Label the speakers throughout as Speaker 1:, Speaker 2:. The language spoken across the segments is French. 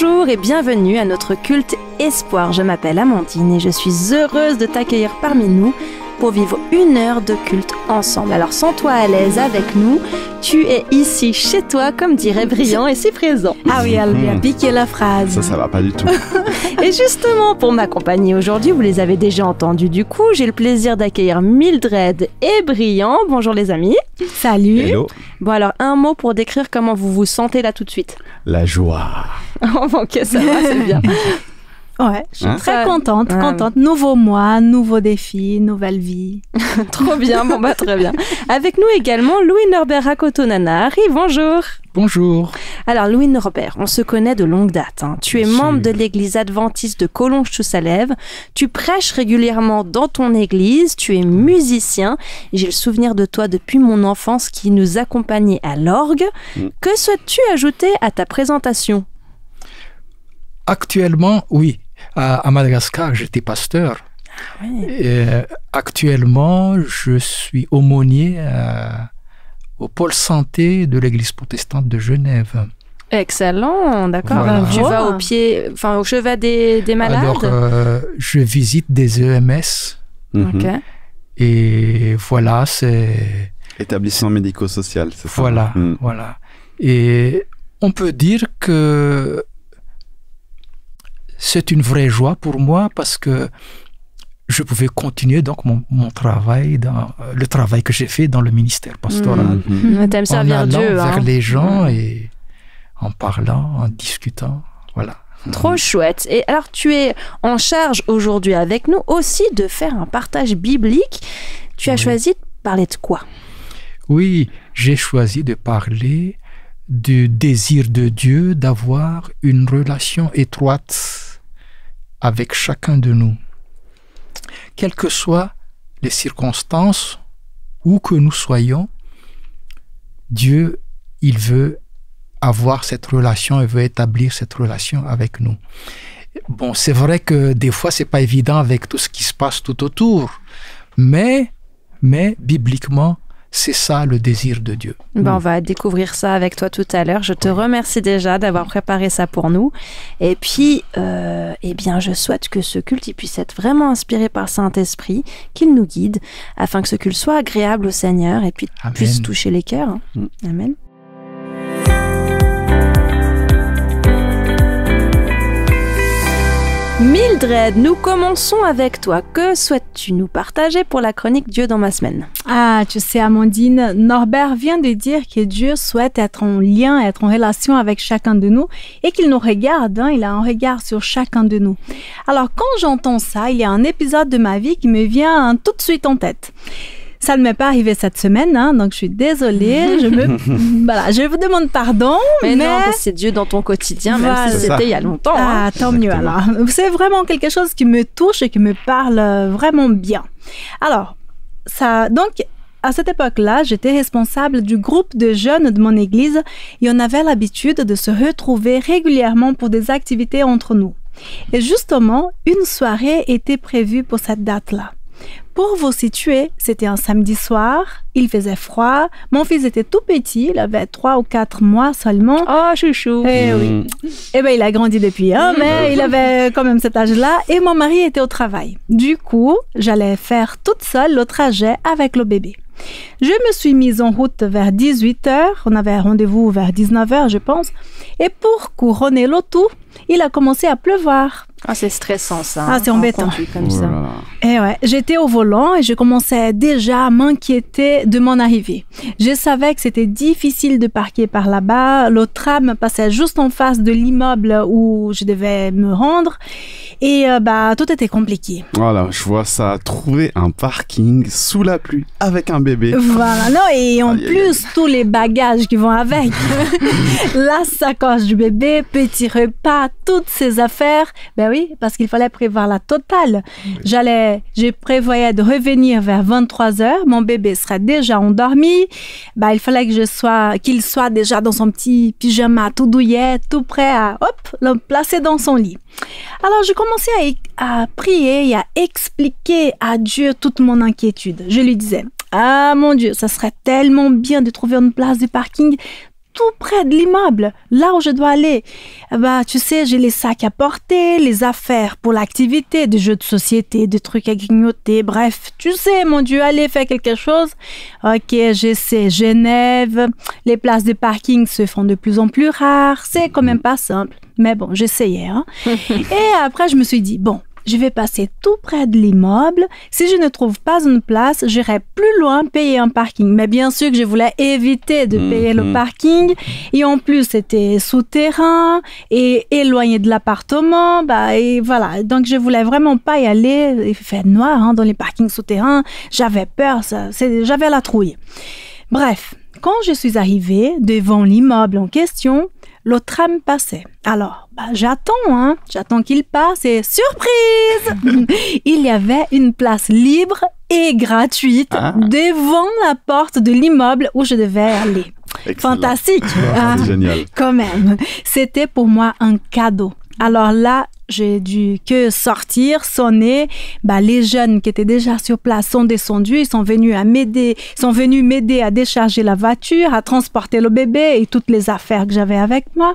Speaker 1: Bonjour et bienvenue à notre culte Espoir. Je m'appelle Amandine et je suis heureuse de t'accueillir parmi nous pour vivre une heure de culte ensemble. Alors sens-toi à l'aise avec nous. Tu es ici chez toi, comme dirait Briand, et c'est présent. Ah oui, elle vient hmm. piquer la phrase. Ça, ça va pas du tout. et justement, pour m'accompagner aujourd'hui, vous les avez déjà entendus du coup, j'ai le plaisir d'accueillir Mildred et Briand. Bonjour les amis. Salut. Bon alors, un mot pour décrire comment vous vous sentez là tout de suite.
Speaker 2: La joie.
Speaker 1: oh, ok, ça va, c'est bien. Ouais, je suis hein très contente,
Speaker 3: contente. Nouveau mois, nouveau défi, nouvelle vie.
Speaker 1: Trop bien, bon bah très bien. Avec nous également Louis Norbert rakoto nanari bonjour. Bonjour. Alors Louis Norbert, on se connaît de longue date. Hein. Tu es membre de l'église adventiste de colonge sous salève Tu prêches régulièrement dans ton église. Tu es musicien. J'ai le souvenir de toi depuis mon enfance qui nous accompagnait à l'orgue. Mm. Que souhaites-tu ajouter à ta présentation
Speaker 4: Actuellement, oui, à, Madagascar, j'étais pasteur. Ah euh, actuellement, je suis aumônier au pôle santé de l'Église protestante de Genève.
Speaker 1: Excellent, d'accord. Tu vas au ah. pied, enfin au chevet des, des malades. Alors,
Speaker 4: euh, je visite des EMS. Mhm. Et voilà, c'est
Speaker 2: établissement médico-social. c'est ça. Voilà, mhm.
Speaker 4: voilà. Et on peut dire que c'est une vraie joie pour moi parce que je pouvais continuer donc mon, travail, dans, le travail que j'ai fait dans le ministère pastoral. ça mm-hmm. mm-hmm. En allant Dieu, hein. vers les gens mm. et en parlant, en discutant, voilà.
Speaker 1: Trop mm. chouette. Et alors tu es en charge aujourd'hui avec nous aussi de faire un partage biblique. Tu as choisi de parler de quoi
Speaker 4: Oui, j'ai choisi de parler du désir de Dieu d'avoir une relation étroite avec chacun de nous, quelles que soient les circonstances, où que nous soyons, Dieu, il veut avoir cette relation, et veut établir cette relation avec nous. Bon, c'est vrai que des fois, c'est pas évident avec tout ce qui se passe tout autour, mais, mais bibliquement, c'est ça le désir de Dieu.
Speaker 1: Ben, on mm. va découvrir ça avec toi tout à l'heure. Je te remercie déjà d'avoir préparé ça pour nous. Et puis, euh, eh bien, je souhaite que ce culte puisse être vraiment inspiré par Saint-Esprit, qu'il nous guide, afin que ce culte soit agréable au Seigneur et puis puisse toucher les cœurs. Mm. Amen. Mildred, nous commençons avec toi. Que souhaites-tu nous partager pour la chronique Dieu dans ma semaine Ah, tu sais,
Speaker 3: Amandine, Norbert vient de dire que Dieu souhaite être en lien, être en relation avec chacun de nous et qu'il nous regarde. Hein. il a un regard sur chacun de nous. Alors, quand j'entends ça, il y a un épisode de ma vie qui me vient tout de suite en tête. Ça ne m'est pas arrivé cette semaine, hein, donc je suis désolée. je me, voilà, je vous demande pardon. Mais, non, c'est Dieu dans ton quotidien, même si c'était il y a longtemps. Hein. Ah, tant mieux alors. C'est vraiment quelque chose qui me touche et qui me parle euh, vraiment bien. Alors, ça, donc, à cette époque-là, j'étais responsable du groupe de jeunes de mon église et on avait l'habitude de se retrouver régulièrement pour des activités entre nous. Et justement, une soirée était prévue pour cette date-là. Pour vous situer, c'était un samedi soir, il faisait froid, mon fils était tout petit, il avait trois ou quatre mois seulement. Oh, chouchou! Eh oui. Mm. Eh bien, il a grandi depuis, hein, mm. mais il avait quand même cet âge-là, et mon mari était au travail. Du coup, j'allais faire toute seule le trajet avec le bébé. Je me suis mise en route vers 18h, on avait rendez-vous vers 19h je pense, et pour couronner le tout, il a commencé à pleuvoir.
Speaker 1: Ah, c'est stressant ça. Ah,
Speaker 3: c'est hein, embêtant. Comme ça. Et eh ouais, j'étais au volant et je commençais déjà à m'inquiéter de mon arrivée. Je savais que c'était difficile de parquer par là-bas. Le tram passait juste en face de l'immeuble où je devais me rendre et euh, bah tout était compliqué.
Speaker 2: Voilà, je vois ça. Trouver un parking sous la pluie avec un bébé. Voilà, non
Speaker 3: et en plus tous les bagages qui vont avec, la sacoche du bébé, petit repas, toutes ces affaires. Ben, ben oui, parce qu'il fallait prévoir la totale. J'allais, je prévoyais de revenir vers 23 heures. Mon bébé serait déjà endormi. Bah, il fallait que je sois, qu'il soit déjà dans son petit pyjama tout douillet, tout prêt à, hop, le placer dans son lit. Alors, je commençais à, prier et à expliquer à Dieu toute mon inquiétude. Je lui disais, ah mon Dieu, ça serait tellement bien de trouver une place de parking tout près de l'immeuble, là où je dois aller. Bah, tu sais, j'ai les sacs à porter, les affaires pour l'activité, des jeux de société, des trucs à grignoter, bref, tu sais, mon Dieu, allez fais quelque chose. Ok, j'essaie Genève, les places de parking se font de plus en plus rares, c'est quand même pas simple. Mais bon, j'essayais. Hein. Et après, je me suis dit, bon, je vais passer tout près de l'immeuble. Si je ne trouve pas une place, j'irai plus loin payer un parking. Mais bien sûr que je voulais éviter de mhm. payer le parking. Et en plus, c'était souterrain et éloigné de l'appartement. Bah, et voilà. Donc, je voulais vraiment pas y aller. Il fait noir hein, dans les parkings souterrains. J'avais peur. J'avais la trouille. Bref, quand je suis arrivée devant l'immeuble en question, le tram passait. Alors, bah, j'attends, hein. j'attends qu'il passe et surprise Il y avait une place libre et gratuite ah. devant la porte de l'immeuble où je devais aller. Fantastique, ah, hein. génial. quand même. C'était pour moi un cadeau. Alors là, j'ai dû que sortir, sonner. Bah, les jeunes qui étaient déjà sur place sont descendus, ils sont venus à m'aider, sont venus m'aider à décharger la voiture, à transporter le bébé et toutes les affaires que j'avais avec moi.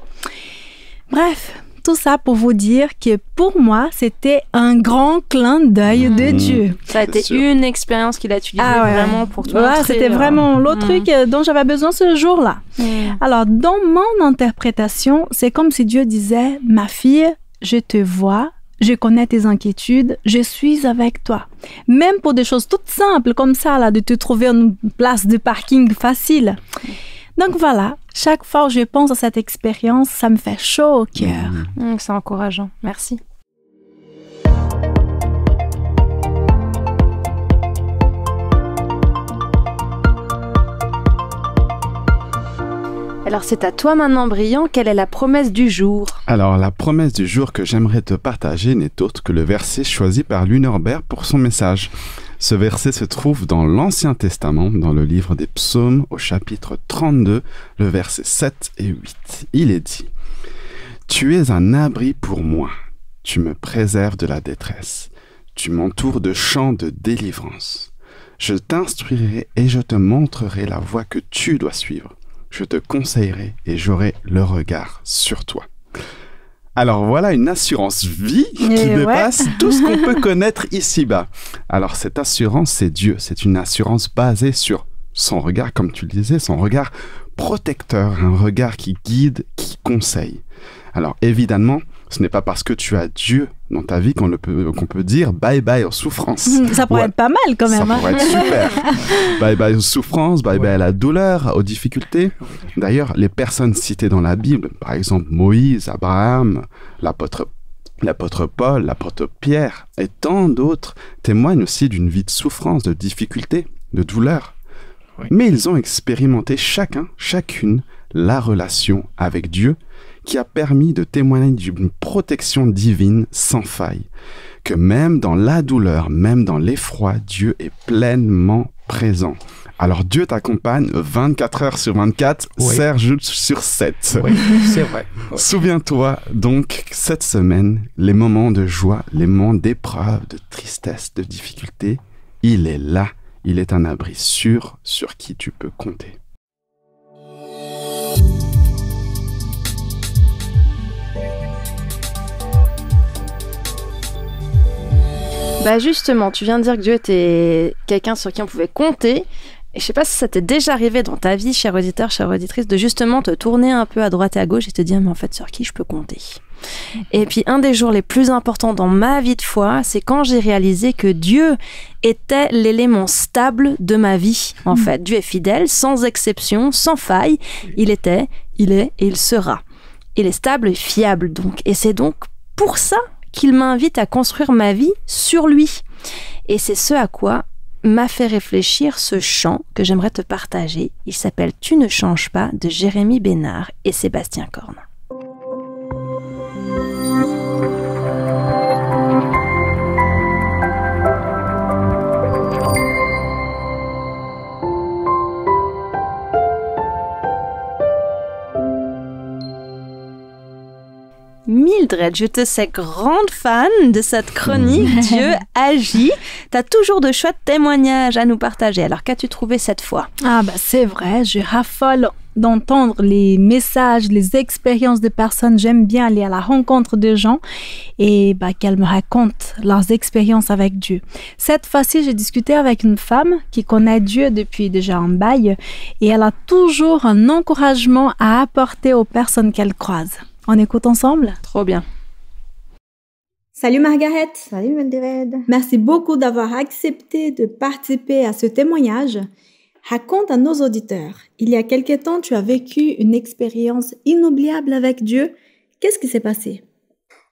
Speaker 3: Bref, tout ça pour vous dire que pour moi, c'était un grand clin d'œil de hmm. Dieu. Ça a été une
Speaker 1: expérience qu'il a utilisée ah vraiment pour toi. c'était vraiment
Speaker 3: le hmm. truc euh, dont j'avais besoin ce jour-là. Hmm. Alors, dans mon interprétation, c'est comme si Dieu disait, ma fille, je te vois, je connais tes inquiétudes, je suis avec toi. Même pour des choses toutes simples comme ça, là, de te trouver une place de parking facile. Donc voilà, chaque fois que je pense à cette expérience, ça me fait chaud au cœur.
Speaker 1: Mm-hmm. Mm, c'est encourageant. Merci. Alors c'est à toi maintenant, Brillant, quelle est la promesse du jour
Speaker 2: Alors la promesse du jour que j'aimerais te partager n'est autre que le verset choisi par Norbert pour son message. Ce verset se trouve dans l'Ancien Testament, dans le livre des Psaumes, au chapitre 32, le verset 7 et 8. Il est dit Tu es un abri pour moi, tu me préserves de la détresse, tu m'entoures de champs de délivrance. Je t'instruirai et je te montrerai la voie que tu dois suivre. Je te conseillerai et j'aurai le regard sur toi. Alors voilà une assurance vie qui dépasse tout ce qu'on peut connaître ici-bas. Alors cette assurance, c'est Dieu. C'est une assurance basée sur son regard, comme tu le disais, son regard protecteur, un regard qui guide, qui conseille. Alors évidemment, ce n'est pas parce que tu as Dieu dans ta vie qu'on peut, dire bye bye aux souffrances. Ça pourrait être
Speaker 3: pas mal quand même. Ça hein. pourrait être super.
Speaker 2: bye bye aux souffrances, bye bye à la douleur, aux difficultés. D'ailleurs, les personnes citées dans la Bible, par exemple Moïse, Abraham, l'apôtre Paul, l'apôtre Pierre et tant d'autres témoignent aussi d'une vie de souffrance, de difficulté, de douleur. Mais ils ont expérimenté chacun, chacune, la relation avec Dieu, qui a permis de témoigner d'une protection divine sans faille, que même dans la douleur, même dans l'effroi, Dieu est pleinement présent. Alors Dieu t'accompagne 24 heures sur 24, oui. 7 sur 7. Oui, c'est vrai. Souviens-toi donc cette semaine, les moments de joie, les moments d'épreuve, de tristesse, de difficulté, il est là, il est un abri sûr sur qui tu peux compter.
Speaker 1: Bah justement, tu viens de dire que Dieu était quelqu'un sur qui on pouvait compter. Et je sais pas si ça t'est déjà arrivé dans ta vie, cher auditeur, chère auditrice, de justement te tourner un peu à droite et à gauche et te dire, mais en fait, sur qui je peux compter mm-hmm. Et puis, un des jours les plus importants dans ma vie de foi, c'est quand j'ai réalisé que Dieu était l'élément stable de ma vie, en mm-hmm. fait. Dieu est fidèle, sans exception, sans faille. Il était, il est et il sera. Il est stable et fiable, donc. Et c'est donc pour ça qu'il m'invite à construire ma vie sur lui. Et c'est ce à quoi m'a fait réfléchir ce chant que j'aimerais te partager. Il s'appelle Tu ne changes pas de Jérémy Bénard et Sébastien Corne. Mildred, je te sais grande fan de cette chronique Dieu agit. Tu as toujours de chouettes témoignages à nous partager. Alors qu'as-tu trouvé cette fois Ah
Speaker 3: bah c'est vrai, je raffole d'entendre les messages, les expériences de personnes. J'aime bien aller à la rencontre de gens et bah, qu'elles me racontent leurs expériences avec Dieu. Cette fois-ci, j'ai discuté avec une femme qui connaît Dieu depuis déjà un bail et elle a toujours un encouragement à apporter aux personnes qu'elle croise. On écoute ensemble Trop bien.
Speaker 5: Salut Margaret. Salut Mendeved.
Speaker 3: Merci beaucoup d'avoir accepté de participer à ce témoignage. Raconte à nos auditeurs, il y a quelque temps, tu as vécu une expérience inoubliable avec Dieu.
Speaker 5: Qu'est-ce qui s'est passé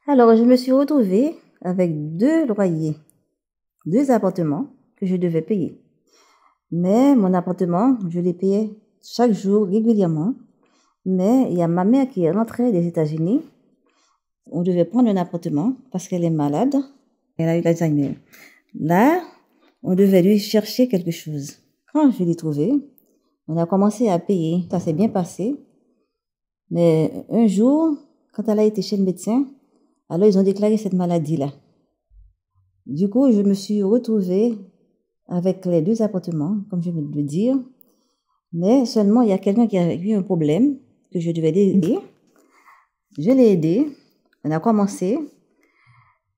Speaker 5: Alors, je me suis retrouvée avec deux loyers, deux appartements que je devais payer. Mais mon appartement, je les payais chaque jour régulièrement mais il y a ma mère qui est rentrée des États-Unis. On devait prendre un appartement parce qu'elle est malade. Elle a eu l'Alzheimer. Là, on devait lui chercher quelque chose. Quand je l'ai trouvé, on a commencé à payer. Ça s'est bien passé. Mais un jour, quand elle a été chez le médecin, alors ils ont déclaré cette maladie-là. Du coup, je me suis retrouvée avec les deux appartements, comme je viens de le dire. Mais seulement, il y a quelqu'un qui a eu un problème que je devais l'aider. Je l'ai aidé On a commencé.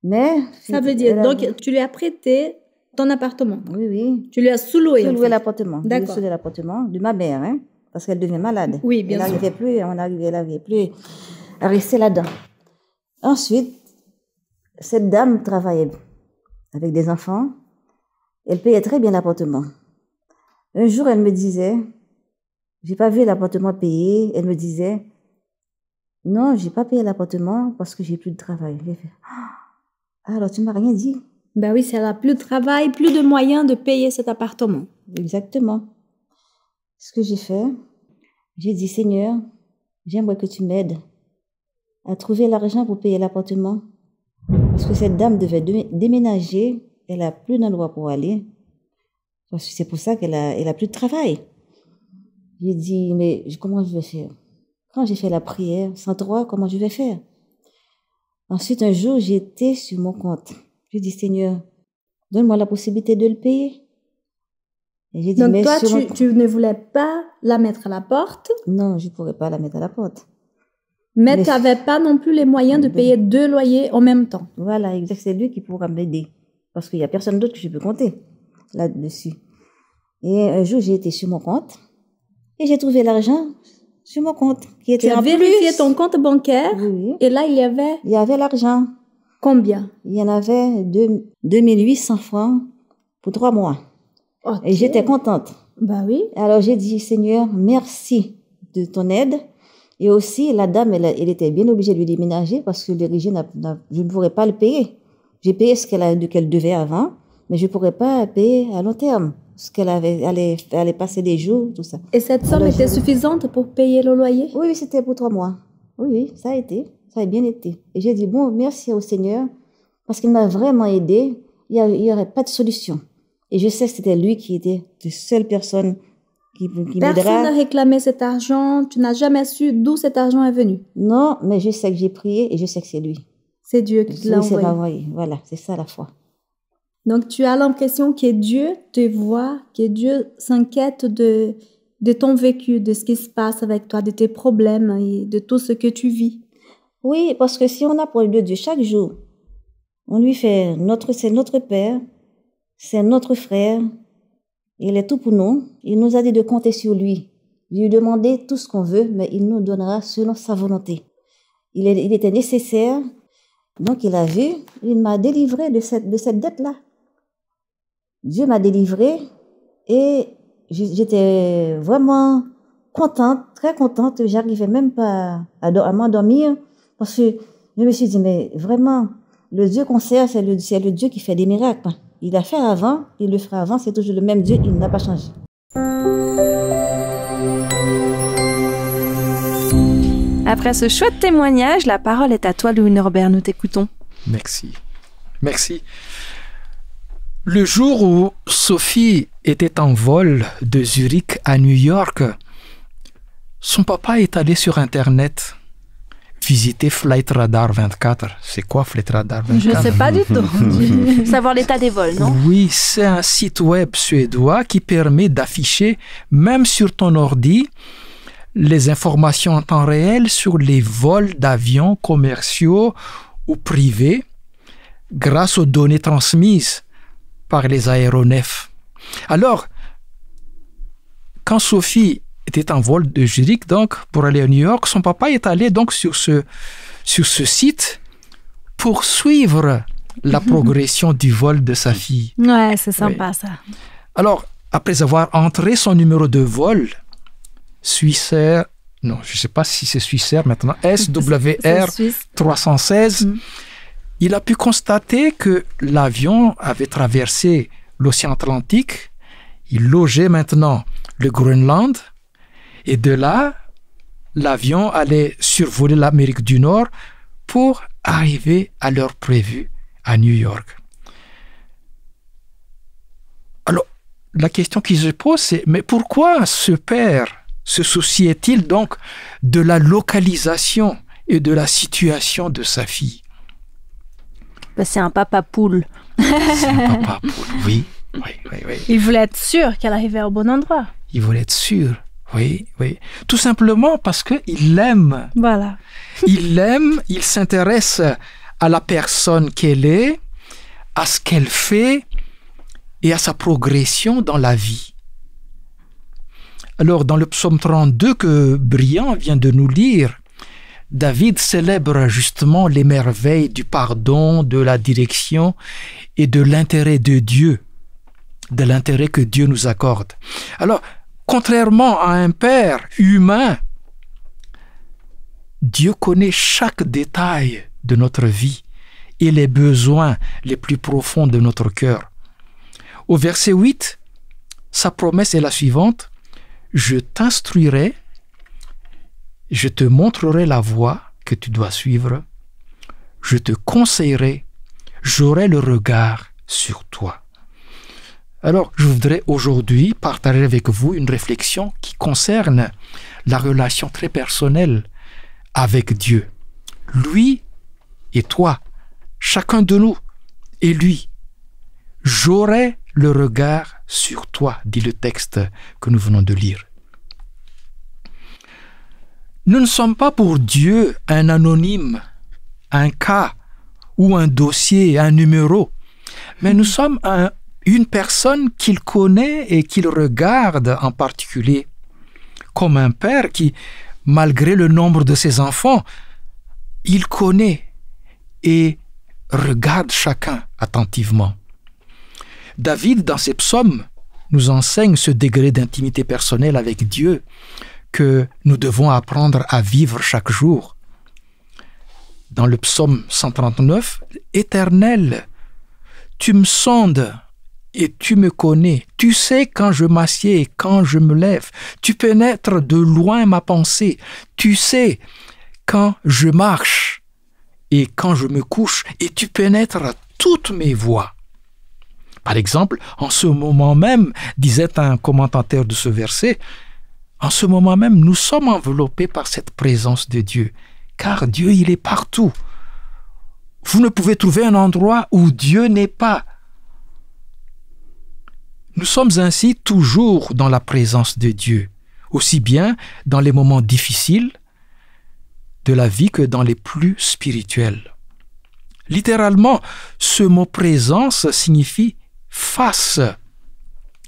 Speaker 5: Mais. Ça veut dire, donc, tu
Speaker 3: lui as prêté ton appartement. Oui, oui.
Speaker 5: Tu lui as sous-loué. Sous-loué l'appartement. D'accord. Sous-loué l'appartement de ma mère, hein, parce qu'elle devenait malade. Oui, bien elle sûr. plus, hein, on n'arrivait, n'arrivait plus à rester là-dedans. Ensuite, cette dame travaillait avec des enfants. Elle payait très bien l'appartement. Un jour, elle me disait, j'ai pas vu l'appartement payé. Elle me disait, non, j'ai pas payé l'appartement parce que j'ai plus de travail. alors tu m'as rien dit. Ben oui, si elle a plus de travail, plus de moyens de payer cet appartement. Exactement. Ce que j'ai fait, j'ai dit, Seigneur, j'aimerais que tu m'aides à trouver l'argent pour payer l'appartement. Parce que cette dame devait déménager, elle a plus d'endroit pour aller. Parce que c'est pour ça qu'elle a, elle a plus de travail. J'ai dit, mais comment je vais faire Quand j'ai fait la prière, sans droit, comment je vais faire Ensuite, un jour, j'étais sur mon compte. J'ai dit, Seigneur, donne-moi la possibilité de le payer. Et dit, Donc mais toi, tu, ne voulais pas la mettre à la porte Non, je ne pourrais pas la mettre à la porte. Mais, tu n'avais pas non plus les moyens de payer deux loyers en même temps. Voilà, C'est lui qui pourra m'aider. Parce qu'il n'y a personne d'autre que je peux compter là-dessus. Et un jour, j'ai été sur mon compte. Et j'ai trouvé l'argent sur mon compte qui était tu as vérifié ton compte bancaire et là il y avait il y avait l'argent combien il y en avait 2800 francs pour trois mois oh, et j'étais contente bah oui alors j'ai dit Seigneur merci de ton aide et aussi la dame elle, était bien obligée de lui déménager parce que l'origine, je ne pourrais pas le payer j'ai payé ce qu'elle qu'elle devait avant mais je ne pourrais pas payer à long terme ce qu'elle avait, allait, allait passer des jours, tout ça. Et cette somme était suffisante pour payer le loyer Oui, oui c'était pour trois mois. Oui, oui, ça a été, ça a bien été. Et j'ai dit, bon, merci au Seigneur, parce qu'il m'a vraiment aidée, il n'y aurait pas de solution. Et je sais que c'était lui qui était la seule personne qui, qui Personne n'a réclamé cet argent, tu n'as jamais su d'où cet argent est venu. Non, mais je sais que j'ai prié et je sais que c'est lui. C'est Dieu qui l'a envoyé. envoyé. Voilà, c'est ça la foi.
Speaker 3: Donc tu as l'impression que Dieu te voit, que Dieu s'inquiète de,
Speaker 5: de ton vécu, de ce qui se passe avec toi, de tes problèmes et de tout ce que tu vis. Oui, parce que si on a de Dieu chaque jour, on lui fait notre, c'est notre Père, c'est notre frère, il est tout pour nous. Il nous a dit de compter sur lui, lui demander tout ce qu'on veut, mais il nous donnera selon sa volonté. Il, est, il était nécessaire, donc il a vu, il m'a délivré de cette, de cette dette-là. Dieu m'a délivrée et j'étais vraiment contente, très contente. J'arrivais même pas à, m'endormir parce que je me suis dit, mais vraiment, le Dieu qu'on sert, c'est le, Dieu qui fait des miracles. Il a fait avant, il le fera avant, c'est toujours le même Dieu, il n'a pas changé. Après ce chouette témoignage,
Speaker 1: la parole est à toi, Louis Norbert. Nous t'écoutons.
Speaker 4: Merci. Merci. Le jour où Sophie était en vol de Zurich à New York, son papa est allé sur Internet visiter Flight Radar 24. C'est quoi Flight Radar 24 Je ne sais pas du tout. Savoir l'état des vols, non Oui, c'est un site web suédois qui permet d'afficher, même sur ton ordi, les informations en temps réel sur les vols d'avions commerciaux ou privés grâce aux données transmises par les aéronefs. Alors, quand Sophie était en vol de Zurich, donc, pour aller à New York, son papa est allé donc sur ce, sur ce site pour suivre la progression du vol de sa fille.
Speaker 3: Ouais, c'est sympa ça.
Speaker 4: Alors, après avoir entré son numéro de vol, Suisseur, non, je sais pas si c'est Suisseur maintenant, SWR 316, il a pu constater que l'avion avait traversé l'océan Atlantique, il logeait maintenant le Groenland, et de là, l'avion allait survoler l'Amérique du Nord pour arriver à l'heure prévue à New York. Alors, la question qui se pose, c'est mais pourquoi ce père se souciait-il donc de la localisation et de la situation de sa fille
Speaker 1: ben, c'est un papa poule. un
Speaker 3: papa
Speaker 4: poule, oui. Oui, oui,
Speaker 3: Il voulait être sûr qu'elle arrivait au bon endroit.
Speaker 4: Il voulait être sûr. Oui, oui. Tout simplement parce qu'il l'aime. Voilà. il l'aime, il s'intéresse à la personne qu'elle est, à ce qu'elle fait et à sa progression dans la vie. Alors, dans le psaume 32 que Brian vient de nous lire, David célèbre justement les merveilles du pardon, de la direction et de l'intérêt de Dieu, de l'intérêt que Dieu nous accorde. Alors, contrairement à un père humain, Dieu connaît chaque détail de notre vie et les besoins les plus profonds de notre cœur. Au verset 8, sa promesse est la suivante. Je t'instruirai je te montrerai la voie que tu dois suivre, je te conseillerai, j'aurai le regard sur toi. Alors, je voudrais aujourd'hui partager avec vous une réflexion qui concerne la relation très personnelle avec Dieu. Lui et toi, chacun de nous et lui. J'aurai le regard sur toi, dit le texte que nous venons de lire. Nous ne sommes pas pour Dieu un anonyme, un cas ou un dossier, un numéro, mais nous sommes une personne qu'il connaît et qu'il regarde en particulier, comme un père qui, malgré le nombre de ses enfants, il connaît et regarde chacun attentivement. David, dans ses psaumes, nous enseigne ce degré d'intimité personnelle avec Dieu que nous devons apprendre à vivre chaque jour. Dans le psaume 139, Éternel, tu me sondes et tu me connais. Tu sais quand je m'assieds et quand je me lève. Tu pénètres de loin ma pensée. Tu sais quand je marche et quand je me couche et tu pénètres toutes mes voies. Par exemple, en ce moment même, disait un commentateur de ce verset, en ce moment même, nous sommes enveloppés par cette présence de Dieu, car Dieu, il est partout. Vous ne pouvez trouver un endroit où Dieu n'est pas. Nous sommes ainsi toujours dans la présence de Dieu, aussi bien dans les moments difficiles de la vie que dans les plus spirituels. Littéralement, ce mot présence signifie face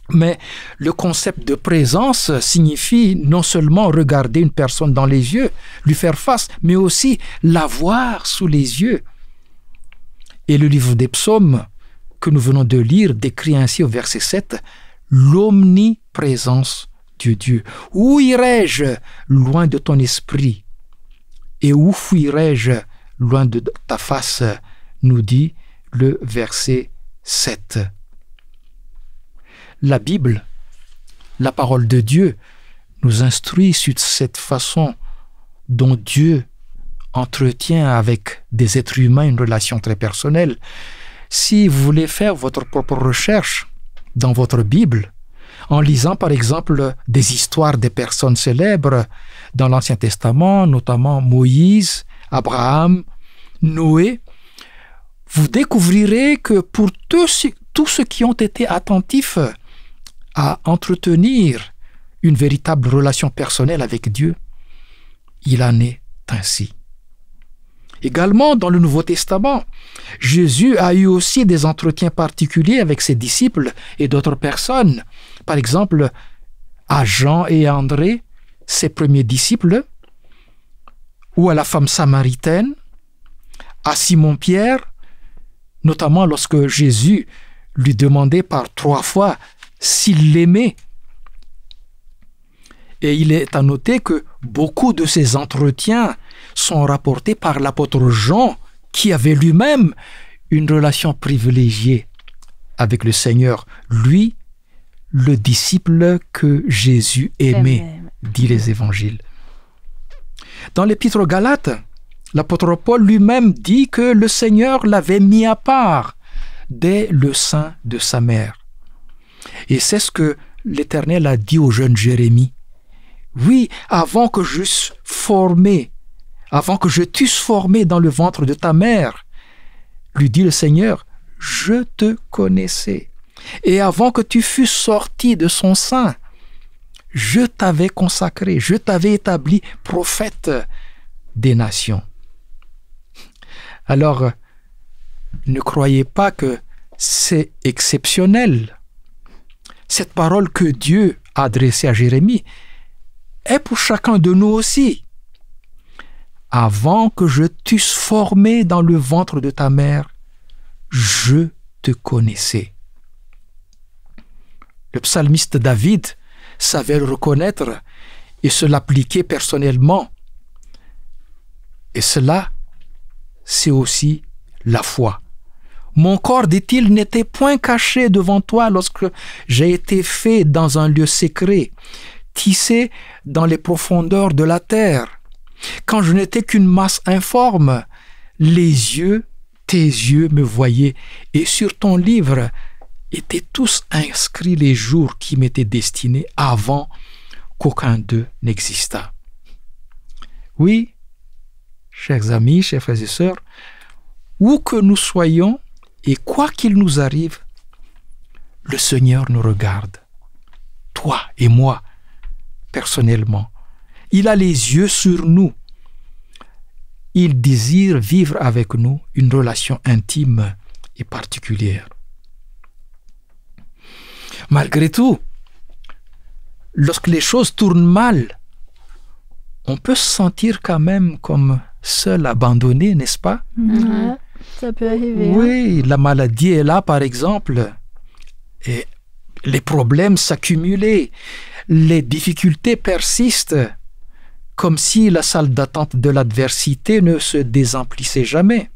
Speaker 4: mais le concept de présence signifie non seulement regarder une personne dans les yeux, lui faire face, mais aussi la voir sous les yeux. Et le livre des psaumes que nous venons de lire décrit ainsi au verset 7 l'omniprésence de Dieu. Où irai-je loin de ton esprit Et où fuirai-je loin de ta face nous dit le verset 7. La Bible, la parole de Dieu, nous instruit sur cette façon dont Dieu entretient avec des êtres humains une relation très personnelle. Si vous voulez faire votre propre recherche dans votre Bible, en lisant par exemple des histoires des personnes célèbres dans l'Ancien Testament, notamment Moïse, Abraham, Noé, vous découvrirez que pour tous, ceux qui ont été attentifs à entretenir une véritable relation personnelle avec Dieu, il en est ainsi. Également, dans le Nouveau Testament, Jésus a eu aussi des entretiens particuliers avec ses disciples et d'autres personnes. Par exemple, à Jean et à André, ses premiers disciples, ou à la femme samaritaine, à Simon-Pierre, notamment lorsque Jésus lui demandait par trois fois s'il l'aimait. Et il est à noter que beaucoup de ces entretiens sont rapportés par l'apôtre Jean, qui avait lui-même une relation privilégiée avec le Seigneur, lui, le disciple que Jésus aimait, dit les évangiles. Dans l'épître aux Galates, l'apôtre Paul lui-même dit que le Seigneur l'avait mis à part dès le sein de sa mère. Et c'est ce que l'Éternel a dit au jeune Jérémie. Oui, avant que j'eusse formé, avant que je t'eusse formé dans le ventre de ta mère, lui dit le Seigneur, je te connaissais. Et avant que tu fusses sorti de son sein, je t'avais consacré, je t'avais établi prophète des nations. Alors, ne croyez pas que c'est exceptionnel cette parole que Dieu a adressée à Jérémie est pour chacun de nous aussi. Avant que je t'eusse formé dans le ventre de ta mère, je te connaissais. Le psalmiste David savait le reconnaître et se l'appliquer personnellement. Et cela, c'est aussi la foi. Mon corps, dit-il, n'était point caché devant toi lorsque j'ai été fait dans un lieu secret, tissé dans les profondeurs de la terre. Quand je n'étais qu'une masse informe, les yeux, tes yeux me voyaient, et sur ton livre étaient tous inscrits les jours qui m'étaient destinés avant qu'aucun d'eux n'existât. Oui, chers amis, chers frères et sœurs, où que nous soyons, et quoi qu'il nous arrive, le Seigneur nous regarde. Toi et moi, personnellement. Il a les yeux sur nous. Il désire vivre avec nous une relation intime et particulière. Malgré tout, lorsque les choses tournent mal, on peut se sentir quand même comme seul abandonné, n'est-ce pas
Speaker 1: Hein.
Speaker 3: Oui,
Speaker 4: la maladie est là, par exemple. Et les problèmes s'accumulaient. Les difficultés persistent. Comme si la salle d'attente de l'adversité ne se désemplissait jamais.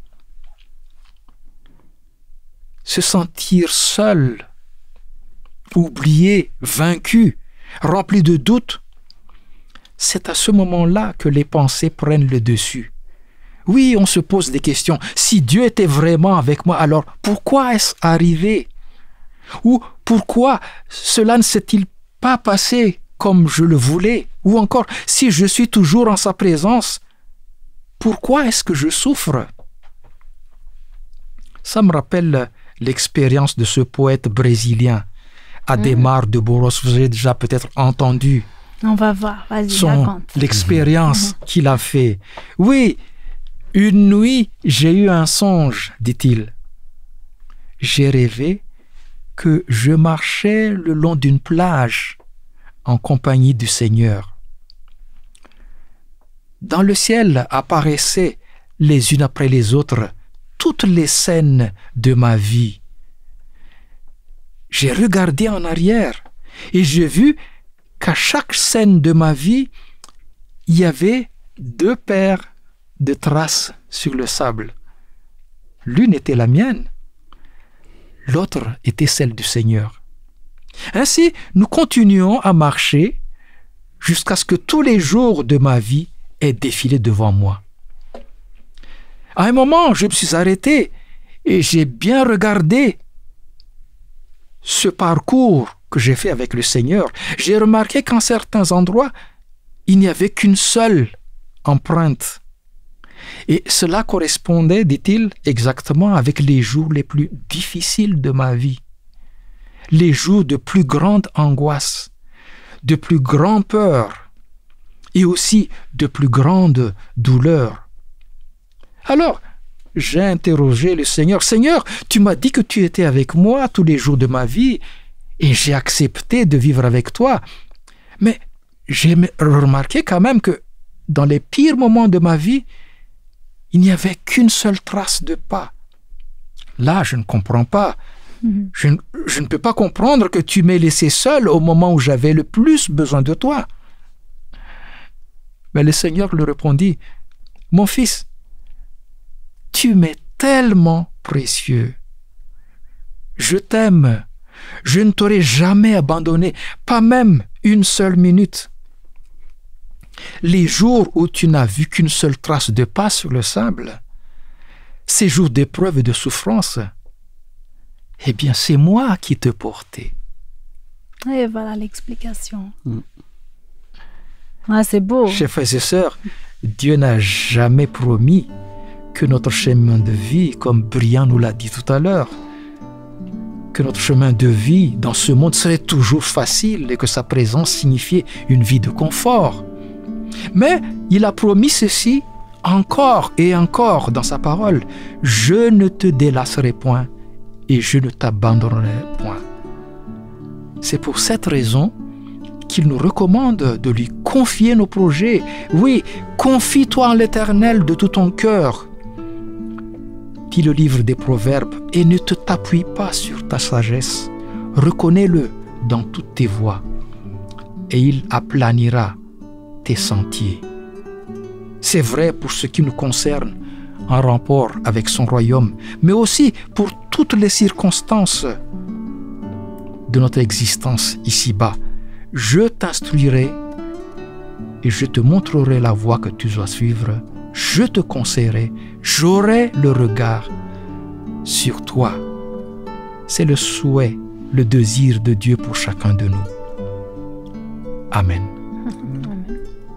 Speaker 4: Se sentir seul, oublié, vaincu, rempli de doutes, c'est à ce moment-là que les pensées prennent le dessus. Oui, on se pose des questions. Si Dieu était vraiment avec moi, alors pourquoi est-ce arrivé Ou pourquoi cela ne s'est-il pas passé comme je le voulais Ou encore, si je suis toujours en sa présence, pourquoi est-ce que je souffre Ça me rappelle l'expérience de ce poète brésilien, Ademar mm. de Boros. Vous avez déjà peut-être entendu. On va L'expérience mm-hmm. qu'il a fait. Oui, une nuit, j'ai eu un songe, dit-il. J'ai rêvé que je marchais le long d'une plage en compagnie du Seigneur. Dans le ciel apparaissaient les unes après les autres toutes les scènes de ma vie. J'ai regardé en arrière et j'ai vu qu'à chaque scène de ma vie, il y avait deux paires de traces sur le sable. L'une était la mienne, l'autre était celle du Seigneur. Ainsi, nous continuons à marcher jusqu'à ce que tous les jours de ma vie aient défilé devant moi. À un moment, je me suis arrêté et j'ai bien regardé ce parcours que j'ai fait avec le Seigneur. J'ai remarqué qu'en certains endroits, il n'y avait qu'une seule empreinte et cela correspondait, dit-il, exactement avec les jours les plus difficiles de ma vie, les jours de plus grande angoisse, de plus grande peur et aussi de plus grande douleur. Alors, j'ai interrogé le Seigneur. Seigneur, tu m'as dit que tu étais avec moi tous les jours de ma vie et j'ai accepté de vivre avec toi. Mais j'ai remarqué quand même que dans les pires moments de ma vie, il n'y avait qu'une seule trace de pas. Là, je ne comprends pas. Mhm. je, ne peux pas comprendre que tu m'aies laissé seul au moment où j'avais le plus besoin de toi. Mais le Seigneur lui répondit, Mon fils, tu m'es tellement précieux. Je t'aime. Je ne t'aurais jamais abandonné, pas même une seule minute. Les jours où tu n'as vu qu'une seule trace de pas sur le sable, ces jours d'épreuve et de souffrance, eh bien, c'est moi qui te portais.
Speaker 3: Et voilà l'explication.
Speaker 4: Mm. Ah, c'est beau. Chers frères et sœurs, Dieu n'a jamais promis que notre chemin de vie, comme Brian nous l'a dit tout à l'heure, que notre chemin de vie dans ce monde serait toujours facile et que sa présence signifiait une vie de confort. Mais il a promis ceci encore et encore dans sa parole. Je ne te délasserai point et je ne t'abandonnerai point. C'est pour cette raison qu'il nous recommande de lui confier nos projets. Oui, confie-toi en l'Éternel de tout ton cœur, dit le livre des Proverbes, et ne te t'appuie pas sur ta sagesse. Reconnais-le dans toutes tes voies, et il aplanira c'est vrai pour ce qui nous concerne en rapport avec son royaume, mais aussi pour toutes les circonstances de notre existence ici-bas. Je t'instruirai et je te montrerai la voie que tu dois suivre. Je te conseillerai, j'aurai le regard sur toi. C'est le souhait, le désir de Dieu pour chacun de nous. Amen. Women. Mm-hmm.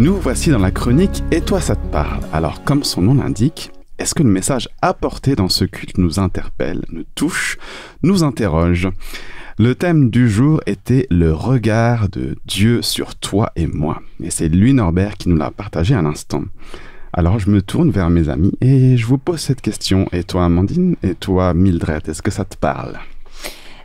Speaker 2: Nous voici dans la chronique Et toi ça te parle Alors comme son nom l'indique, est-ce que le message apporté dans ce culte nous interpelle, nous touche, nous interroge Le thème du jour était le regard de Dieu sur toi et moi. Et c'est lui Norbert qui nous l'a partagé à l'instant. Alors je me tourne vers mes amis et je vous pose cette question. Et toi Amandine Et toi Mildred Est-ce que ça te parle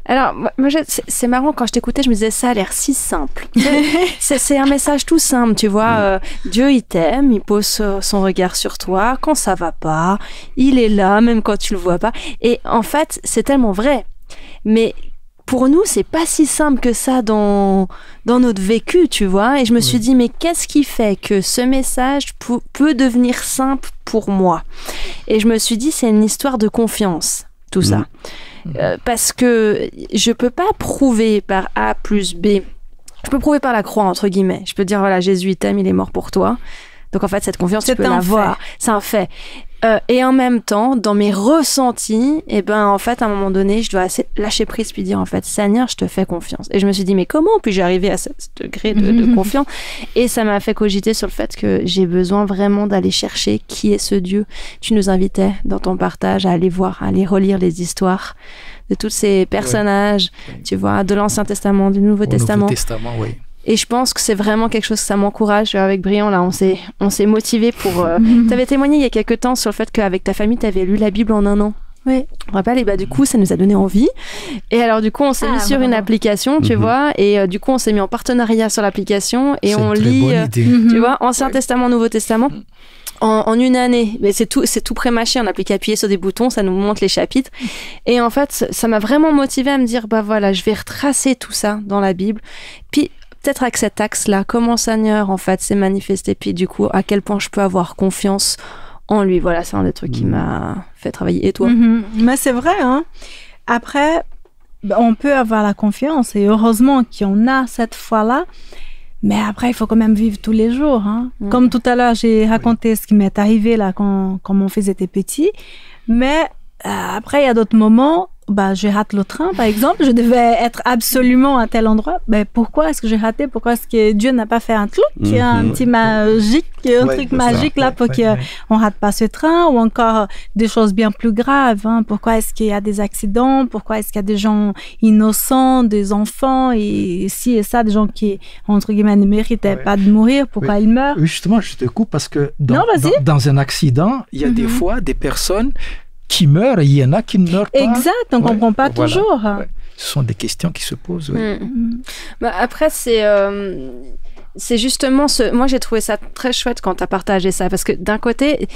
Speaker 1: alors, moi, c'est marrant, quand je t'écoutais, je me disais, ça a l'air si simple. c'est un message tout simple, tu vois. Mm. Euh, Dieu, il t'aime, il pose son regard sur toi. Quand ça va pas, il est là, même quand tu le vois pas. Et en fait, c'est tellement vrai. Mais pour nous, c'est pas si simple que ça dans, dans notre vécu, tu vois. Et je me suis mm. dit, mais qu'est-ce qui fait que ce message peut devenir simple pour moi Et je me suis dit, c'est une histoire de confiance, tout mm. ça. Euh, parce que je peux pas prouver par A plus B. Je peux prouver par la croix entre guillemets. Je peux dire voilà Jésus il t'aime, il est mort pour toi. Donc en fait cette confiance tu peux l'avoir, c'est un fait. Euh, et en même temps, dans mes ressentis, et eh ben en fait, à un moment donné, je dois lâcher prise puis dire en fait, Seigneur, je te fais confiance. Et je me suis dit, mais comment puis-je arriver à ce, degré de, confiance Et ça m'a fait cogiter sur le fait que j'ai besoin vraiment d'aller chercher qui est ce Dieu. Tu nous invitais dans ton partage à aller voir, à aller relire les histoires de tous ces personnages, tu vois, de l'Ancien Testament, du Nouveau Au Testament. Nouveau Testament oui. Et je pense que c'est vraiment quelque chose que ça m'encourage. Euh, avec Brian, là, on s'est, on s'est motivé pour. Euh, tu avais témoigné il y a quelques temps sur le fait qu'avec ta famille, tu avais lu la Bible en un an. Oui. On rappelle, et bah du coup, ça nous a donné envie. Et alors, du coup, on s'est ah, mis sur une application, tu mhm. vois, et euh, du coup, on s'est mis en partenariat sur l'application et on lit, mhm. tu vois, Ancien Testament, Nouveau Testament. En, une année. Mais c'est tout, c'est tout prémâché. On n'a plus qu'à appuyer sur des boutons, ça nous montre les chapitres. Et en fait, ça m'a vraiment motivé à me dire, bah voilà, je vais retracer tout ça dans la Bible. Puis avec cet axe-là, comment Seigneur en fait s'est manifesté, puis du coup à quel point je peux avoir confiance en lui. Voilà, c'est un des trucs qui mm. m'a fait travailler. Et toi
Speaker 3: mhm. Mais c'est vrai. Hein. Après, bah, on peut avoir la confiance et heureusement qu'on a cette fois là Mais après, il faut quand même vivre tous les jours. Hein. Mm. Comme tout à l'heure, j'ai raconté ce qui m'est arrivé là quand, quand mon fils était petit. Mais euh, après, il y d'autres moments bah, je rate le train, par exemple, je devais être absolument à tel endroit. Mais bah, pourquoi est-ce que j'ai raté Pourquoi est-ce que Dieu n'a pas fait un truc, mhm. un petit magique, un truc magique là pour qu'on rate pas ce train Ou encore des choses bien plus graves. Hein. Pourquoi est-ce qu'il y a des accidents Pourquoi est-ce qu'il y a des gens innocents, des enfants et, si et ça, des gens qui, entre guillemets, ne méritaient pas de
Speaker 4: mourir Pourquoi ils meurent Justement, je te coupe parce que dans, dans, un accident, il y a des mhm. fois des personnes qui meurent et il y en a qui ne meurent pas. Exact, on ne comprend pas toujours. Ce sont des questions qui se posent. Mm.
Speaker 1: Mm. Bah, après, c'est. Euh, c'est justement ce. Moi, j'ai trouvé ça très chouette quand tu as partagé ça, parce que d'un côté.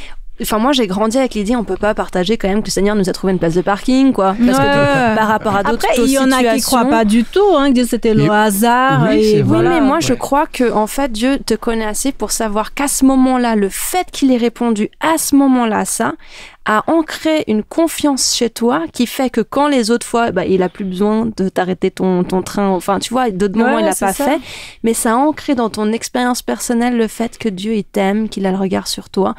Speaker 1: Enfin, moi, j'ai grandi avec l'idée, on peut pas partager quand même que le Seigneur nous a trouvé une place de parking, quoi. Parce par rapport à d'autres Après, il y en a qui croient pas du tout, hein, que c'était le hasard. Oui, mais moi, je crois que, en fait, Dieu te connaît assez pour savoir qu'à ce moment-là, le fait qu'il ait répondu à ce moment-là, ça, à ancrer une confiance chez toi qui fait que quand les autres fois, bah, il a plus besoin de t'arrêter ton, train. Enfin, tu vois, d'autres moments, il n'a pas fait. Mais ça a ancré dans ton expérience personnelle le fait que Dieu, il t'aime, qu'il a le regard sur toi.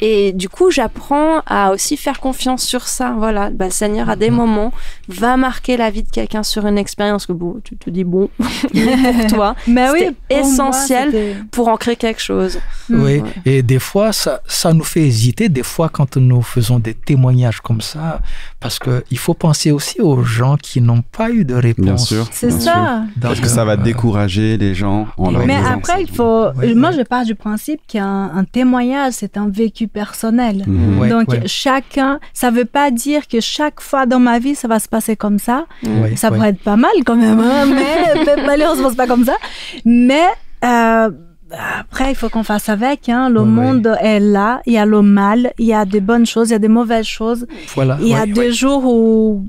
Speaker 1: Et du coup, j'apprends à aussi faire confiance sur ça. Voilà, bah, Seigneur, à des mhm. moments, va marquer la vie de quelqu'un sur une expérience que tu te dis bon pour toi. Mais oui, pour essentiel pour ancrer quelque chose.
Speaker 4: Oui, et des fois, ça, ça nous fait hésiter. Des fois, quand on nous faisons des témoignages comme ça, parce qu'il faut penser aussi aux gens qui n'ont pas eu de réponse. C'est ça. Parce que ça
Speaker 2: va euh, décourager les gens. En Mais après,
Speaker 4: il
Speaker 3: faut. moi, je pars du principe qu'un témoignage, c'est un vécu personnel. Mhm. Donc, chacun. Ça ne veut pas dire que chaque fois dans ma vie, ça va se passer comme ça. ça pourrait être pas mal quand même, hein, mais, malheureusement, c'est pas comme ça. Mais. Euh, après, il faut qu'on fasse avec. Hein. Le monde est là. Il y a le mal, il y a des bonnes choses, il y a des mauvaises choses. Voilà, il y a des jours où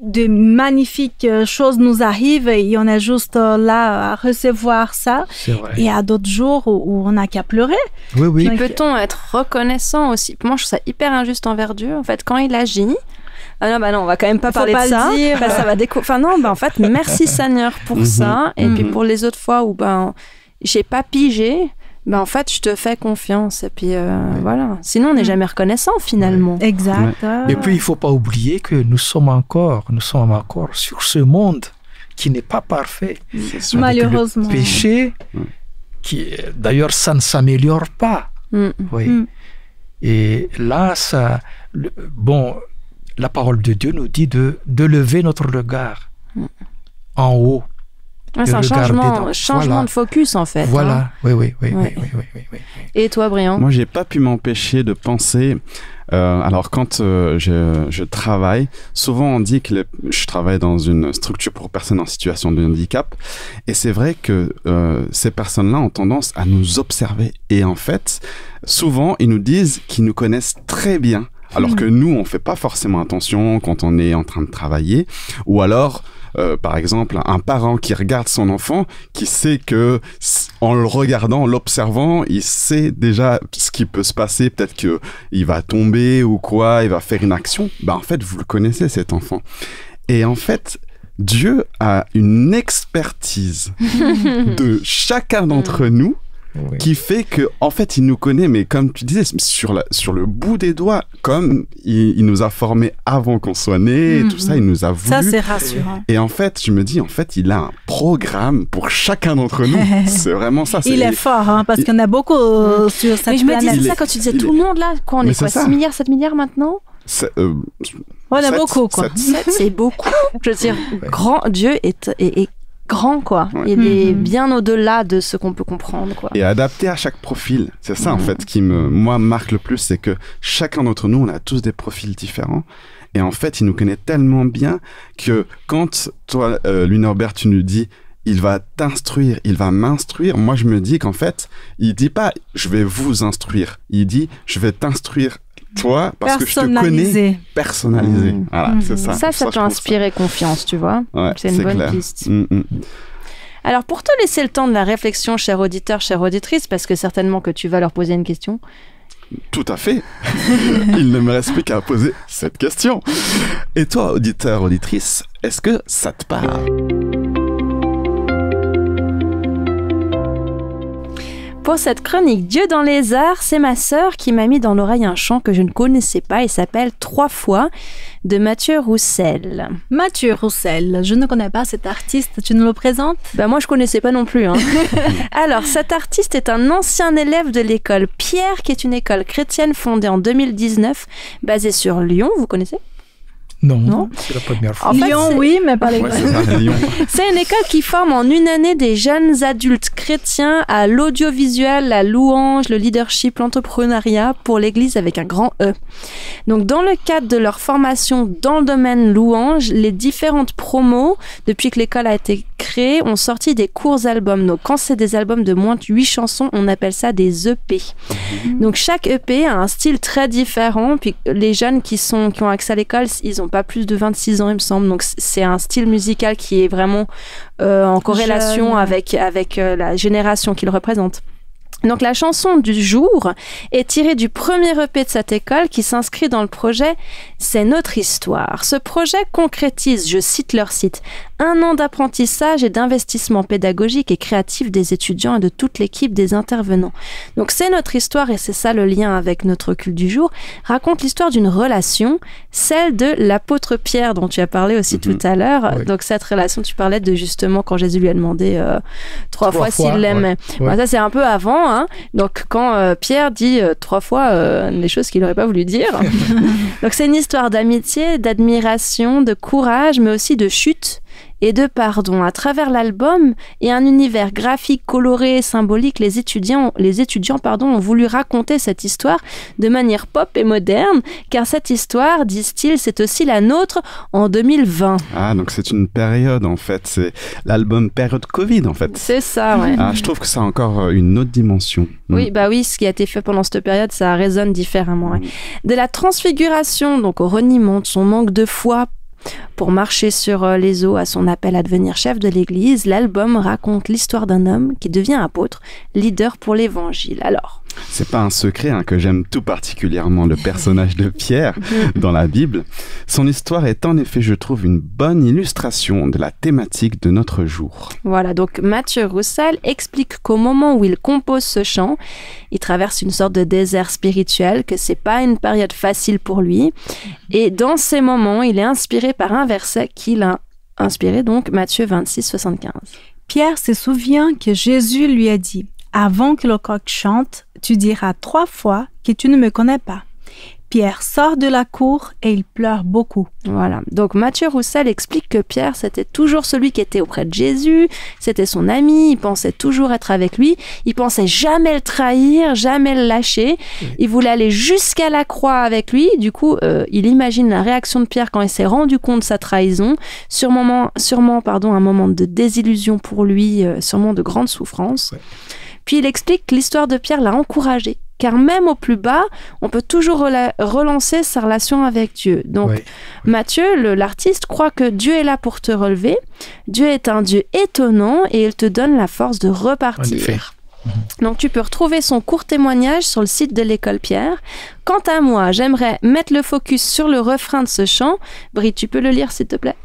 Speaker 3: de magnifiques euh, choses nous arrivent et on est juste euh, là à recevoir ça. Et a d'autres
Speaker 1: jours où, on n'a qu'à pleurer. Oui, Peut-on être reconnaissant aussi Moi, je trouve ça hyper injuste envers Dieu. En fait, quand il agit, ah non, bah non, on va quand même pas parler de ça. Bah, ça va déco... Enfin non, bah en fait, merci Seigneur pour mhm. ça. Et puis mhm. pour les autres fois où ben j'ai pas pigé, ben en fait, je te fais confiance. Et puis euh, voilà. Sinon, on n'est mm. jamais reconnaissant finalement. Exact.
Speaker 3: Ah. Et puis, il
Speaker 4: faut pas oublier que nous sommes encore, nous sommes encore sur ce monde qui n'est pas parfait. Malheureusement. péché, qui d'ailleurs, ça ne s'améliore pas. Mm. Oui. Mm. Et là, ça, bon, la parole de Dieu nous dit de, de lever notre regard en haut c'est un changement, euh, changement de
Speaker 1: focus en fait. Voilà, hein. oui, oui, oui, oui, oui, oui, Et toi, Brian Moi,
Speaker 2: j'ai pas pu m'empêcher de penser. Euh, alors, quand euh, je, travaille, souvent on dit que je travaille dans une structure pour personnes en situation de handicap, et c'est vrai que ces personnes-là ont tendance à nous observer. Et en fait, souvent, ils nous disent qu'ils nous connaissent très bien, alors hmm. que nous, on fait pas forcément attention quand on est en train de travailler, ou alors euh, par exemple, un parent qui regarde son enfant, qui sait que en le regardant, en l'observant, il sait déjà ce qui peut se passer. Peut-être qu'il va tomber ou quoi, il va faire une action. Ben, en fait, vous le connaissez cet enfant. Et en fait, Dieu a une expertise de chacun d'entre nous qui fait que, en fait, il nous connaît, mais comme tu disais, sur, la, sur le bout des doigts, comme il, nous a formés avant qu'on soit né, mhm. tout ça, il nous a voulu. Ça, c'est rassurant. Et en fait, je me dis, en fait, il a un programme pour chacun d'entre nous. c'est vraiment ça. Est... Il est fort,
Speaker 3: hein, parce qu'on a beaucoup mhm. sur cette Mais je me disais ça quand tu disais tout le monde, là, Quoi, on est, quoi, 6 milliards, 7 milliards
Speaker 1: maintenant euh,
Speaker 3: on a beaucoup, quoi. c'est beaucoup.
Speaker 1: Je veux dire, grand Dieu est, et est grand, quoi. Il est mm-hmm. bien au-delà de ce qu'on peut comprendre, quoi.
Speaker 2: Et adapté à chaque profil. C'est ça, en mm-hmm. fait, qui me, moi, marque le plus, c'est que chacun d'entre nous, on a tous des profils différents. Et en fait, il nous connaît tellement bien que quand toi, euh, tu nous dis il va t'instruire, il va m'instruire. Moi, je me dis qu'en fait, il dit pas je vais vous instruire. Il dit je vais t'instruire toi parce que je te connais. Personnalisé. Mm. Voilà, mm. c'est ça. Ça, ça,
Speaker 1: confiance, tu vois. c'est une bonne piste. Mm, Alors, pour te laisser le temps de la réflexion, cher auditeur, chère auditrice, parce que certainement que tu vas leur poser une question.
Speaker 2: Tout à fait. Il ne me reste plus qu'à poser cette question. Et toi, auditeur, auditrice, est-ce que ça te
Speaker 1: parle Pour cette chronique Dieu dans les arts, c'est ma sœur qui m'a mis dans l'oreille un chant que je ne connaissais pas et s'appelle Trois fois de Mathieu Roussel. Mathieu Roussel, je ne connais pas cet artiste, tu nous le présentes bah, moi je connaissais pas non plus. Hein. Alors cet artiste est un ancien élève de l'école Pierre qui est une école chrétienne fondée en 2019 basée sur Lyon, vous connaissez
Speaker 4: non, c'est la première fois. En Lyon, oui, mais pas
Speaker 1: C'est une école qui forme en une année des jeunes adultes chrétiens à l'audiovisuel, la louange, le leadership, l'entrepreneuriat pour l'Église avec un grand E. Donc, dans le cadre de leur formation dans le domaine louange, les différentes promos, depuis que l'école a été créée, ont sorti des courts albums. Donc, quand c'est des albums de moins de 8 chansons, on appelle ça des EP. Mhm. Donc, chaque EP a un style très différent. Puis, les jeunes qui, sont, qui ont accès à l'école, ils ont pas plus de 26 ans, il me semble. Donc c'est un style musical qui est vraiment euh, en corrélation avec, avec euh, la génération qu'il représente. Donc la chanson du jour est tirée du premier EP de cette école qui s'inscrit dans le projet C'est notre histoire. Ce projet concrétise, je cite leur site, un an d'apprentissage et d'investissement pédagogique et créatif des étudiants et de toute l'équipe des intervenants. Donc c'est notre histoire et c'est ça le lien avec notre culte du jour, raconte l'histoire d'une relation, celle de l'apôtre Pierre dont tu as parlé aussi mhm. tout à l'heure. Donc cette relation, tu parlais de justement quand Jésus lui a demandé euh, trois, fois, s'il l'aimait. Bah, ça c'est un peu avant Hein. Donc quand euh, Pierre dit euh, trois fois des euh, choses qu'il n'aurait pas voulu dire. Donc c'est une histoire d'amitié, d'admiration, de courage, mais aussi de chute et de pardon. À travers l'album et un univers graphique, coloré et symbolique, les étudiants, les étudiants pardon, ont voulu raconter cette histoire de manière pop et moderne, car cette histoire, disent-ils, c'est aussi la nôtre en 2020.
Speaker 2: Ah, donc c'est une période en fait, c'est l'album période Covid en fait. C'est
Speaker 1: ça, ouais. Ah, je trouve que
Speaker 2: ça a encore euh, une autre dimension. Mm. Oui,
Speaker 1: bah oui, ce qui a été fait pendant cette période, ça résonne différemment. Mm. De la transfiguration, donc au reniement de son manque de foi pour marcher sur euh, les eaux à son appel à devenir chef de l'Église, l'album raconte l'histoire d'un homme qui devient apôtre, leader pour l'Évangile. Alors,
Speaker 2: c'est pas un secret hein, que j'aime tout particulièrement le personnage de Pierre dans la Bible. Son histoire est en effet, je trouve, une bonne illustration de la thématique de notre jour.
Speaker 1: Voilà, donc Mathieu Roussel explique qu'au moment où il compose ce chant, il traverse une sorte de désert spirituel, que c'est pas une période facile pour lui. Et dans ces moments, il est inspiré par un verset qu'il a inspiré, donc Matthieu 26, 75. Pierre
Speaker 3: se souvient que Jésus lui a dit avant que le coq chante, tu diras trois fois que tu ne me connais pas. Pierre sort
Speaker 1: de la cour et il pleure beaucoup. Voilà. Donc Mathieu Roussel explique que Pierre, c'était toujours celui qui était auprès de Jésus, c'était son ami, il pensait toujours être avec lui, il pensait jamais le trahir, jamais le lâcher, il voulait aller jusqu'à la croix avec lui. Du coup, euh, il imagine la réaction de Pierre quand il s'est rendu compte de sa trahison, sûrement, sûrement pardon, un moment de désillusion pour lui, euh, sûrement de grande souffrance. Puis il explique que l'histoire de Pierre l'a encouragé, car même au plus bas, on peut toujours relancer sa relation avec Dieu. Donc Mathieu, l'artiste, croit que Dieu est là pour te relever. Dieu est un Dieu étonnant et il te donne la force de repartir. Mhm. Donc tu peux retrouver son court témoignage sur le site de l'école Pierre. Quant à moi, j'aimerais mettre le focus sur le refrain de ce chant. Brie, tu peux le lire s'il te plaît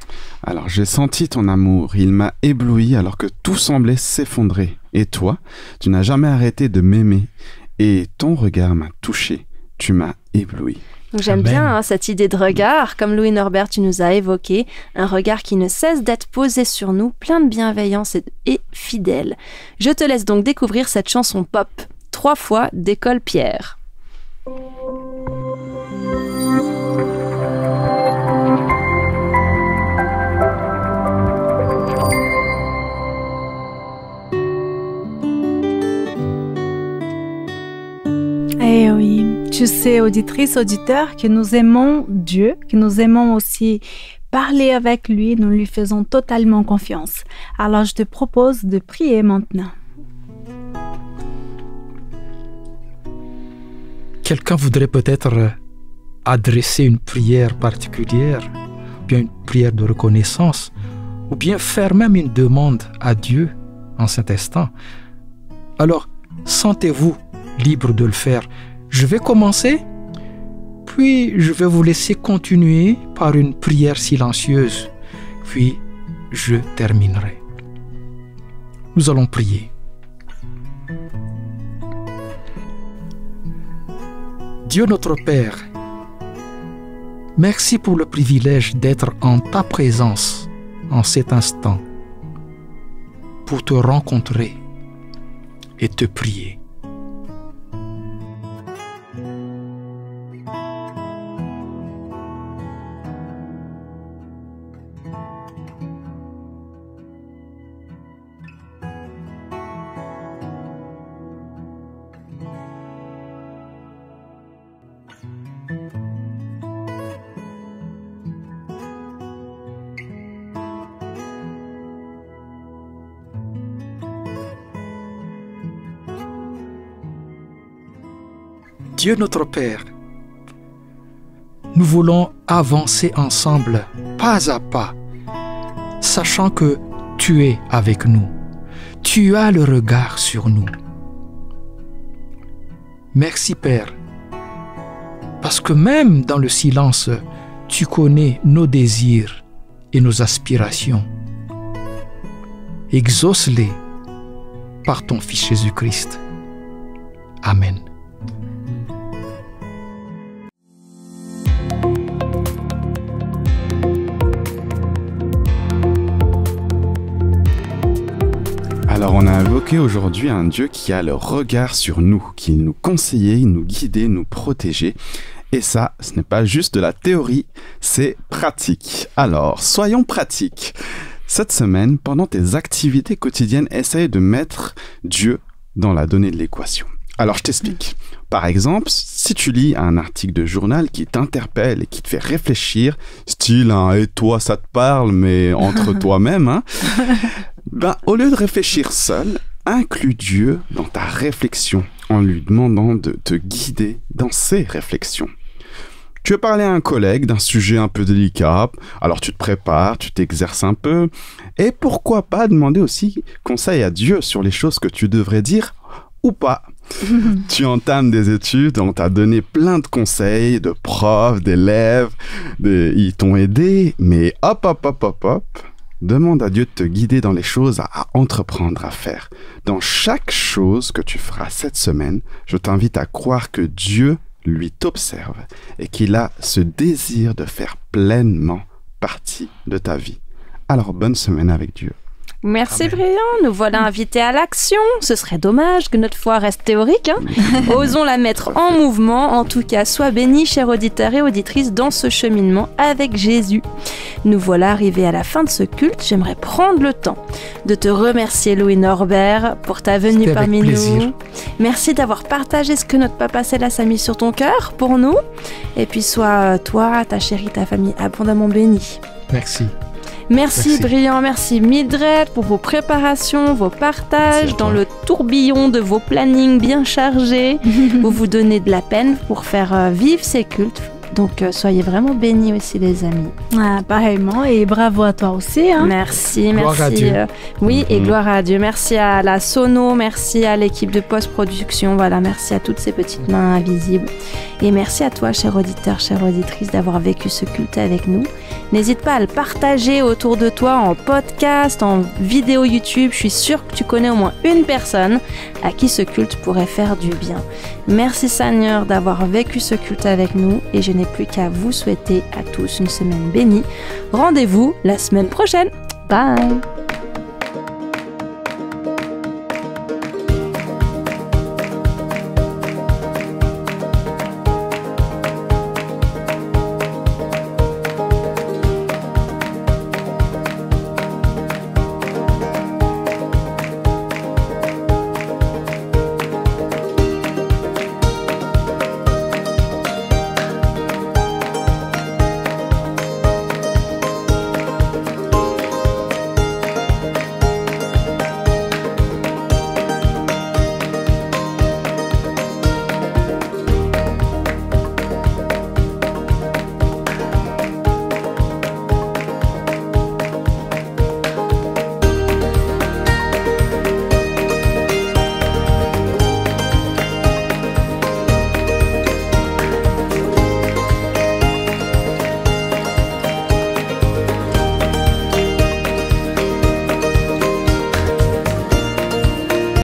Speaker 2: Alors j'ai senti ton amour, il m'a ébloui alors que tout semblait s'effondrer. Et toi, tu n'as jamais arrêté de m'aimer. Et ton regard m'a touché. Tu m'as ébloui.
Speaker 1: J'aime bien hein, cette idée de regard, comme Louis Norbert, tu nous as évoqué, un regard qui ne cesse d'être posé sur nous, plein de bienveillance et, et fidèle. Je te laisse donc découvrir cette chanson pop, trois fois d'école Pierre.
Speaker 3: oui. Tu sais, auditrice, auditeur, que nous aimons Dieu, que nous aimons aussi parler avec lui, nous lui faisons totalement confiance. Alors je te propose de prier maintenant.
Speaker 4: Quelqu'un voudrait peut-être euh, adresser une prière particulière, bien une prière de reconnaissance, ou bien faire même une demande à Dieu en cet instant. Alors, sentez-vous libre de le faire. Je vais commencer, puis je vais vous laisser continuer par une prière silencieuse, puis je terminerai. Nous allons prier. Dieu notre Père, merci pour le privilège d'être en ta présence en cet instant, pour te rencontrer et te prier. Dieu notre Père, nous voulons avancer ensemble, pas à pas, sachant que tu es avec nous. Tu as le regard sur nous. Merci Père, parce que même dans le silence, tu connais nos désirs et nos aspirations. Exauce-les par ton Fils Jésus-Christ. Amen.
Speaker 2: aujourd'hui un Dieu qui a le regard sur nous, qui nous conseillait, nous guidait, nous protégeait. Et ça, ce n'est pas juste de la théorie, c'est pratique. Alors, soyons pratiques. Cette semaine, pendant tes activités quotidiennes, essaye de mettre Dieu dans la donnée de l'équation. Alors, je t'explique. Par exemple, si tu lis un article de journal qui t'interpelle et qui te fait réfléchir, style un hein, et toi ça te parle, mais entre toi-même, hein, ben, au lieu de réfléchir seul, inclus Dieu dans ta réflexion en lui demandant de te guider dans ses réflexions. Tu veux parler à un collègue d'un sujet un peu délicat, alors tu te prépares, tu t'exerces un peu, et pourquoi pas demander aussi conseil à Dieu sur les choses que tu devrais dire ou pas. tu entames des études, on t'a donné plein de conseils, de profs, d'élèves, ils t'ont aidé, mais hop, hop, hop, hop, hop, Demande à Dieu de te guider dans les choses à entreprendre, à faire. Dans chaque chose que tu feras cette semaine, je t'invite à croire que Dieu lui t'observe et qu'il a ce désir de faire pleinement partie de ta vie. Alors bonne semaine avec Dieu.
Speaker 1: Merci Brian, nous voilà invités à l'action. Ce serait dommage que notre foi reste théorique. Hein. Osons la mettre en mouvement. En tout cas, sois béni, chers auditeurs et auditrice, dans ce cheminement avec Jésus. Nous voilà arrivés à la fin de ce culte. J'aimerais prendre le temps de te remercier, Louis Norbert, pour ta venue parmi plaisir. nous. Merci d'avoir partagé ce que notre papa Célas a mis sur ton cœur pour nous. Et puis sois toi, ta chérie, ta famille abondamment bénie. Merci. Merci, Brian, merci Midred pour vos préparations, vos partages dans le tourbillon de vos plannings bien chargés. vous vous donnez de la peine pour faire euh, vivre ces cultes. Donc euh, soyez vraiment bénis aussi les amis. Ah, pareillement et bravo à toi aussi. Hein. Merci, merci. Euh, oui et mhm. gloire à Dieu. Merci à la Sono, merci à l'équipe de post-production. Voilà, merci à toutes ces petites mains invisibles et merci à toi, cher auditeur, chère auditrice, d'avoir vécu ce culte avec nous. N'hésite pas à le partager autour de toi en podcast, en vidéo YouTube. Je suis sûre que tu connais au moins une personne à qui ce culte pourrait faire du bien. Merci Seigneur d'avoir vécu ce culte avec nous et je n'ai plus qu'à vous souhaiter à tous une semaine bénie. Rendez-vous la semaine prochaine. Bye